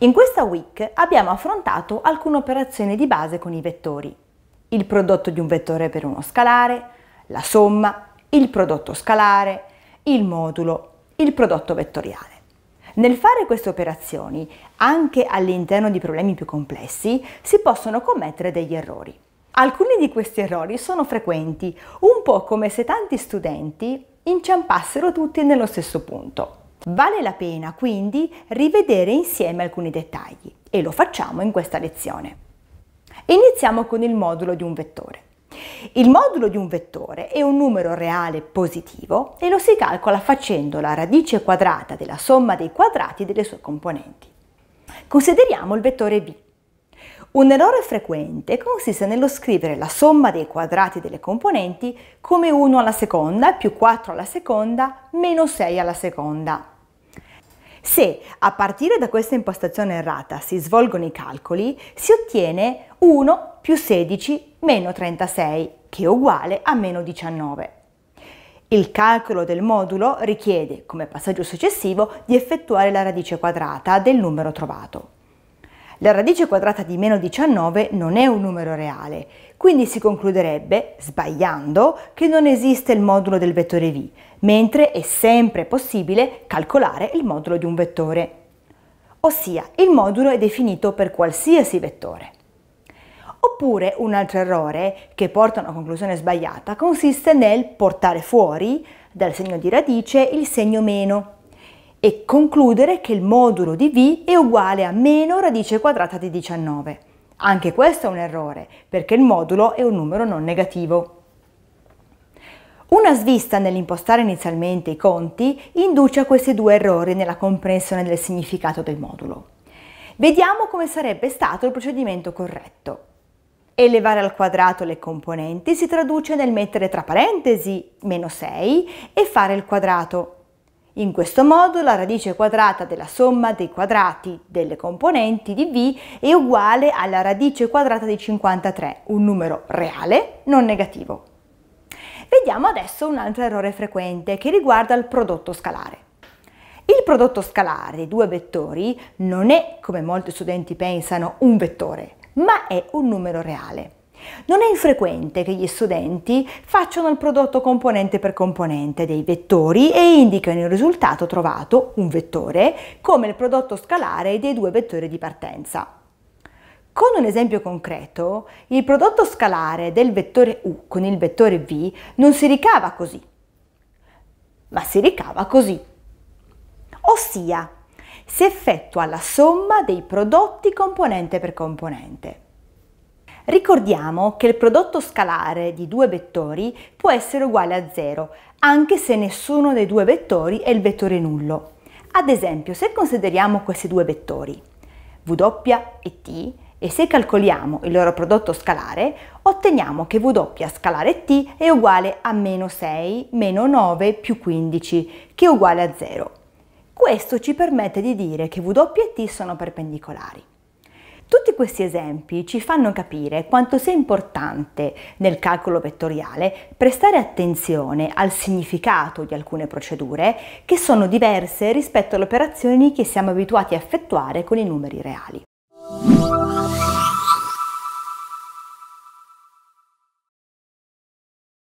In questa week abbiamo affrontato alcune operazioni di base con i vettori. Il prodotto di un vettore per uno scalare, la somma, il prodotto scalare, il modulo, il prodotto vettoriale. Nel fare queste operazioni, anche all'interno di problemi più complessi, si possono commettere degli errori. Alcuni di questi errori sono frequenti, un po' come se tanti studenti inciampassero tutti nello stesso punto. Vale la pena quindi rivedere insieme alcuni dettagli e lo facciamo in questa lezione. Iniziamo con il modulo di un vettore. Il modulo di un vettore è un numero reale positivo e lo si calcola facendo la radice quadrata della somma dei quadrati delle sue componenti. Consideriamo il vettore b, un errore frequente consiste nello scrivere la somma dei quadrati delle componenti come 1 alla seconda più 4 alla seconda meno 6 alla seconda. Se a partire da questa impostazione errata si svolgono i calcoli, si ottiene 1 più 16 meno 36, che è uguale a meno 19. Il calcolo del modulo richiede, come passaggio successivo, di effettuare la radice quadrata del numero trovato. La radice quadrata di meno 19 non è un numero reale, quindi si concluderebbe, sbagliando, che non esiste il modulo del vettore v, mentre è sempre possibile calcolare il modulo di un vettore. Ossia, il modulo è definito per qualsiasi vettore. Oppure un altro errore che porta a una conclusione sbagliata consiste nel portare fuori dal segno di radice il segno meno e concludere che il modulo di v è uguale a meno radice quadrata di 19. Anche questo è un errore, perché il modulo è un numero non negativo. Una svista nell'impostare inizialmente i conti induce a questi due errori nella comprensione del significato del modulo. Vediamo come sarebbe stato il procedimento corretto. Elevare al quadrato le componenti si traduce nel mettere tra parentesi meno 6 e fare il quadrato, in questo modo la radice quadrata della somma dei quadrati delle componenti di V è uguale alla radice quadrata di 53, un numero reale, non negativo. Vediamo adesso un altro errore frequente che riguarda il prodotto scalare. Il prodotto scalare di due vettori non è, come molti studenti pensano, un vettore, ma è un numero reale. Non è infrequente che gli studenti facciano il prodotto componente per componente dei vettori e indicano il risultato trovato, un vettore, come il prodotto scalare dei due vettori di partenza. Con un esempio concreto, il prodotto scalare del vettore U con il vettore V non si ricava così, ma si ricava così. Ossia, si effettua la somma dei prodotti componente per componente. Ricordiamo che il prodotto scalare di due vettori può essere uguale a 0, anche se nessuno dei due vettori è il vettore nullo. Ad esempio, se consideriamo questi due vettori, W e T, e se calcoliamo il loro prodotto scalare, otteniamo che W scalare T è uguale a meno 6, meno 9 più 15, che è uguale a 0. Questo ci permette di dire che W e T sono perpendicolari. Tutti questi esempi ci fanno capire quanto sia importante nel calcolo vettoriale prestare attenzione al significato di alcune procedure che sono diverse rispetto alle operazioni che siamo abituati a effettuare con i numeri reali.